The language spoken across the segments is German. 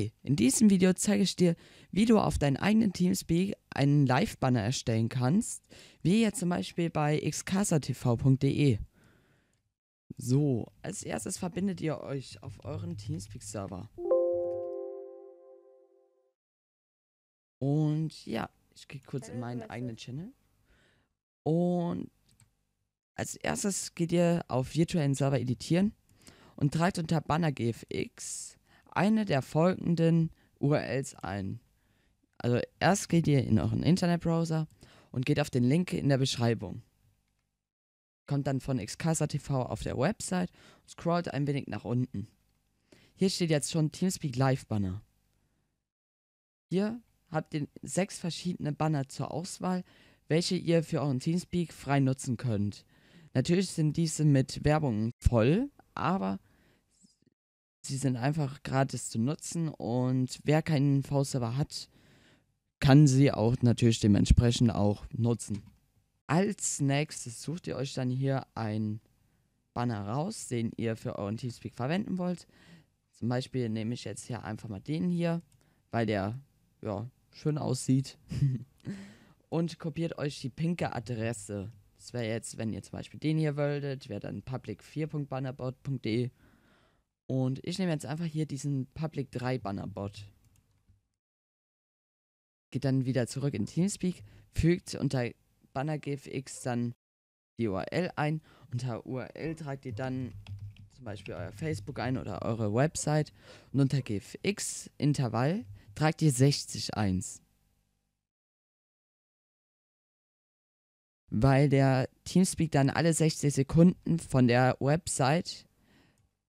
Hi, in diesem Video zeige ich dir, wie du auf deinem eigenen Teamspeak einen Live-Banner erstellen kannst, wie jetzt zum Beispiel bei xcasatv.de. So, als erstes verbindet ihr euch auf euren Teamspeak-Server. Und ja, ich gehe kurz in meinen eigenen Channel. Und als erstes geht ihr auf virtuellen Server editieren und treibt unter Banner GFX eine der folgenden URLs ein. Also erst geht ihr in euren Internetbrowser und geht auf den Link in der Beschreibung. Kommt dann von Xcasa TV auf der Website und scrollt ein wenig nach unten. Hier steht jetzt schon Teamspeak Live Banner. Hier habt ihr sechs verschiedene Banner zur Auswahl, welche ihr für euren Teamspeak frei nutzen könnt. Natürlich sind diese mit Werbung voll, aber Sie sind einfach gratis zu nutzen und wer keinen V-Server hat, kann sie auch natürlich dementsprechend auch nutzen. Als nächstes sucht ihr euch dann hier einen Banner raus, den ihr für euren Teamspeak verwenden wollt. Zum Beispiel nehme ich jetzt hier einfach mal den hier, weil der ja, schön aussieht. und kopiert euch die pinke Adresse. Das wäre jetzt, wenn ihr zum Beispiel den hier wolltet, wäre dann public4.bannerboard.de und ich nehme jetzt einfach hier diesen Public 3 Banner Bot. Geht dann wieder zurück in Teamspeak, fügt unter Banner GFX dann die URL ein. Unter URL tragt ihr dann zum Beispiel euer Facebook ein oder eure Website. Und unter GFX Intervall tragt ihr 60 eins. weil der Teamspeak dann alle 60 Sekunden von der Website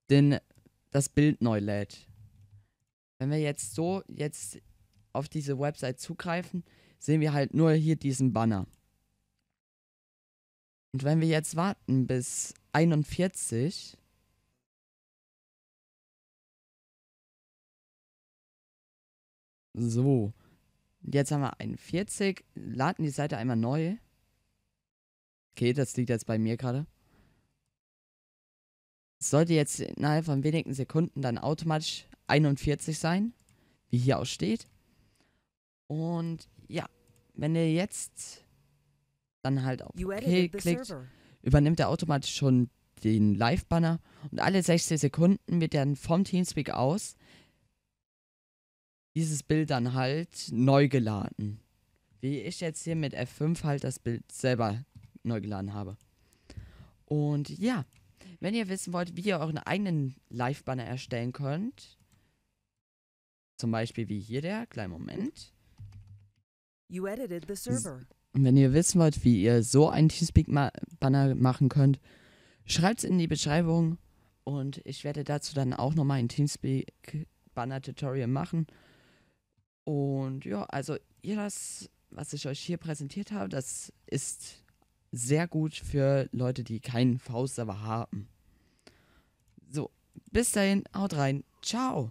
den das Bild neu lädt. Wenn wir jetzt so jetzt auf diese Website zugreifen, sehen wir halt nur hier diesen Banner. Und wenn wir jetzt warten bis 41, So. Jetzt haben wir 41. Laden die Seite einmal neu. Okay, das liegt jetzt bei mir gerade sollte jetzt innerhalb von wenigen Sekunden dann automatisch 41 sein, wie hier auch steht. Und ja, wenn ihr jetzt dann halt auf OK klickt, übernimmt er automatisch schon den Live-Banner und alle 60 Sekunden wird dann vom Teamspeak aus dieses Bild dann halt neu geladen. Wie ich jetzt hier mit F5 halt das Bild selber neu geladen habe. Und ja. Wenn ihr wissen wollt, wie ihr euren eigenen Live-Banner erstellen könnt, zum Beispiel wie hier der, kleinen Moment. You edited the server. Wenn ihr wissen wollt, wie ihr so einen Teamspeak-Banner machen könnt, schreibt es in die Beschreibung und ich werde dazu dann auch nochmal ein Teamspeak-Banner-Tutorial machen. Und ja, also ihr das, was ich euch hier präsentiert habe, das ist sehr gut für Leute, die keinen V-Server haben. Bis dahin, haut rein. Ciao.